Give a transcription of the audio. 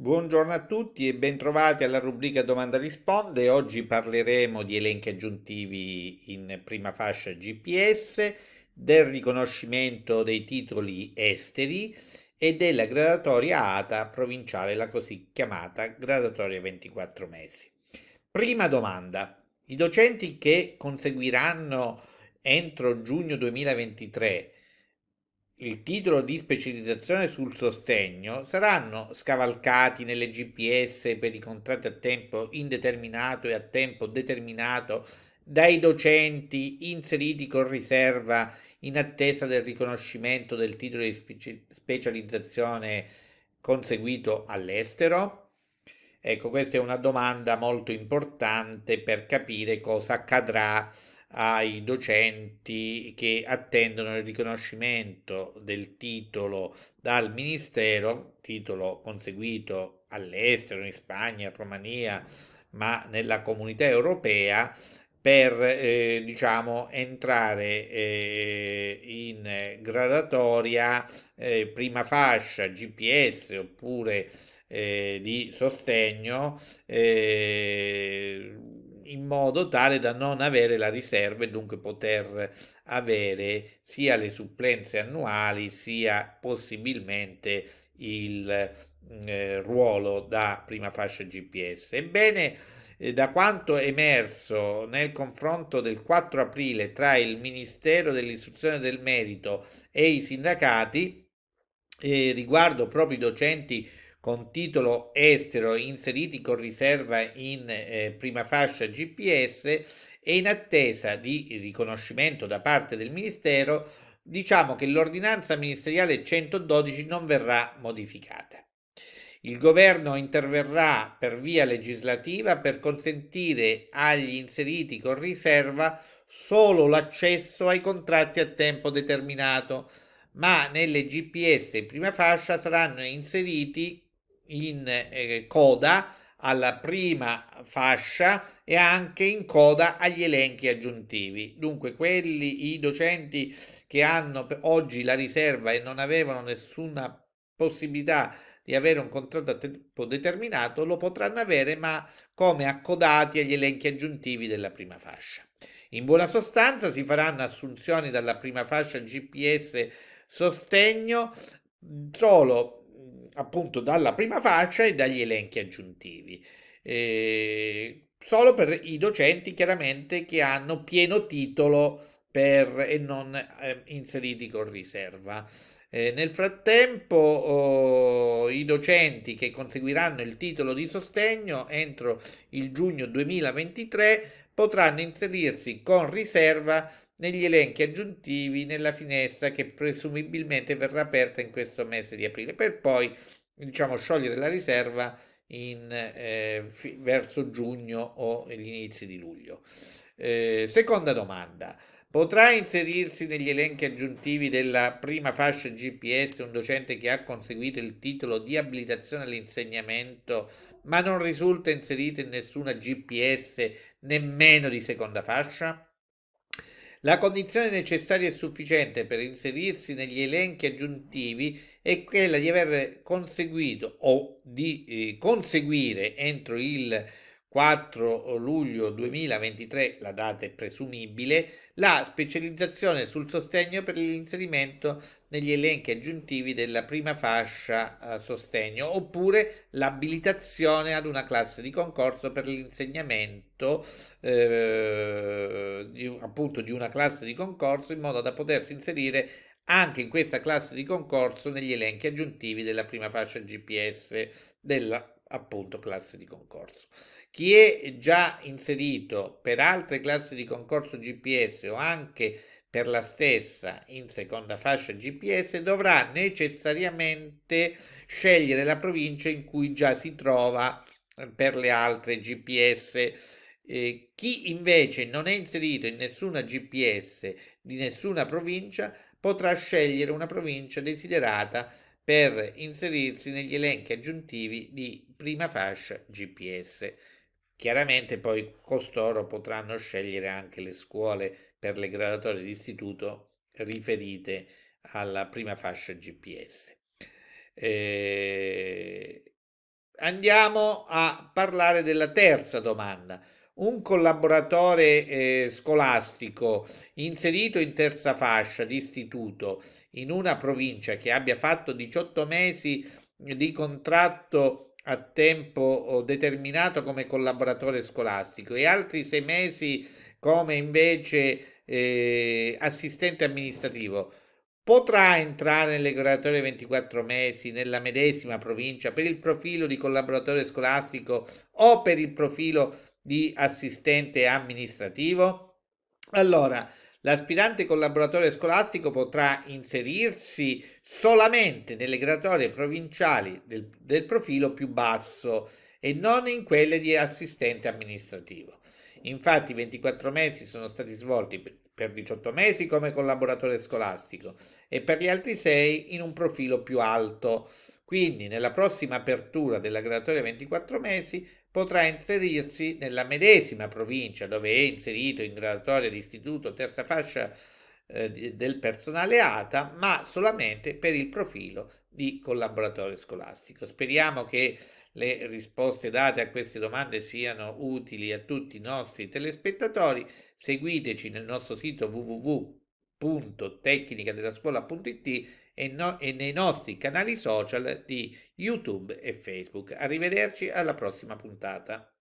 Buongiorno a tutti e bentrovati alla rubrica Domanda Risponde. Oggi parleremo di elenchi aggiuntivi in prima fascia GPS, del riconoscimento dei titoli esteri e della gradatoria ATA provinciale, la così chiamata gradatoria 24 mesi. Prima domanda. I docenti che conseguiranno entro giugno 2023 il titolo di specializzazione sul sostegno saranno scavalcati nelle GPS per i contratti a tempo indeterminato e a tempo determinato dai docenti inseriti con riserva in attesa del riconoscimento del titolo di specializzazione conseguito all'estero? Ecco, questa è una domanda molto importante per capire cosa accadrà ai docenti che attendono il riconoscimento del titolo dal Ministero, titolo conseguito all'estero, in Spagna, Romania, ma nella comunità europea, per eh, diciamo, entrare eh, in gradatoria eh, prima fascia GPS oppure eh, di sostegno eh, in modo tale da non avere la riserva e dunque poter avere sia le supplenze annuali sia possibilmente il mm, eh, ruolo da prima fascia GPS. Ebbene, eh, da quanto emerso nel confronto del 4 aprile tra il Ministero dell'Istruzione del Merito e i sindacati eh, riguardo proprio i docenti con titolo estero inseriti con riserva in eh, prima fascia GPS e in attesa di riconoscimento da parte del Ministero, diciamo che l'ordinanza ministeriale 112 non verrà modificata. Il governo interverrà per via legislativa per consentire agli inseriti con riserva solo l'accesso ai contratti a tempo determinato, ma nelle GPS prima fascia saranno inseriti in eh, coda alla prima fascia e anche in coda agli elenchi aggiuntivi. Dunque, quelli, i docenti che hanno oggi la riserva e non avevano nessuna possibilità di avere un contratto a tempo determinato, lo potranno avere, ma come accodati agli elenchi aggiuntivi della prima fascia. In buona sostanza si faranno assunzioni dalla prima fascia GPS sostegno solo appunto dalla prima fascia e dagli elenchi aggiuntivi. Eh, solo per i docenti chiaramente che hanno pieno titolo per, e non eh, inseriti con riserva. Eh, nel frattempo oh, i docenti che conseguiranno il titolo di sostegno entro il giugno 2023 potranno inserirsi con riserva negli elenchi aggiuntivi nella finestra che presumibilmente verrà aperta in questo mese di aprile per poi diciamo sciogliere la riserva in, eh, fi- verso giugno o gli inizi di luglio. Eh, seconda domanda. Potrà inserirsi negli elenchi aggiuntivi della prima fascia GPS un docente che ha conseguito il titolo di abilitazione all'insegnamento ma non risulta inserito in nessuna GPS nemmeno di seconda fascia? La condizione necessaria e sufficiente per inserirsi negli elenchi aggiuntivi è quella di aver conseguito o di eh, conseguire entro il 4 luglio 2023, la data è presumibile, la specializzazione sul sostegno per l'inserimento negli elenchi aggiuntivi della prima fascia eh, sostegno, oppure l'abilitazione ad una classe di concorso per l'insegnamento eh, di, appunto di una classe di concorso in modo da potersi inserire anche in questa classe di concorso negli elenchi aggiuntivi della prima fascia GPS della appunto classe di concorso. Chi è già inserito per altre classi di concorso GPS o anche per la stessa in seconda fascia GPS dovrà necessariamente scegliere la provincia in cui già si trova eh, per le altre GPS. Eh, chi invece non è inserito in nessuna GPS di nessuna provincia potrà scegliere una provincia desiderata per inserirsi negli elenchi aggiuntivi di prima fascia GPS. Chiaramente poi costoro potranno scegliere anche le scuole per le graduatorie di istituto riferite alla prima fascia GPS. Eh, andiamo a parlare della terza domanda un collaboratore eh, scolastico inserito in terza fascia di istituto in una provincia che abbia fatto 18 mesi di contratto a tempo oh, determinato come collaboratore scolastico e altri sei mesi come invece eh, assistente amministrativo potrà entrare nelle graduatorie 24 mesi nella medesima provincia per il profilo di collaboratore scolastico o per il profilo di assistente amministrativo? Allora, L'aspirante collaboratore scolastico potrà inserirsi solamente nelle graduatorie provinciali del, del, profilo più basso e non in quelle di assistente amministrativo. Infatti 24 mesi sono stati svolti per 18 mesi come collaboratore scolastico e per gli altri 6 in un profilo più alto quindi nella prossima apertura della graduatoria 24 mesi potrà inserirsi nella medesima provincia dove è inserito in graduatoria l'istituto terza fascia eh, del personale ATA, ma solamente per il profilo di collaboratore scolastico. Speriamo che le risposte date a queste domande siano utili a tutti i nostri telespettatori. Seguiteci nel nostro sito www.tecnicadellascuola.it e, no, e nei nostri canali social di YouTube e Facebook. Arrivederci alla prossima puntata.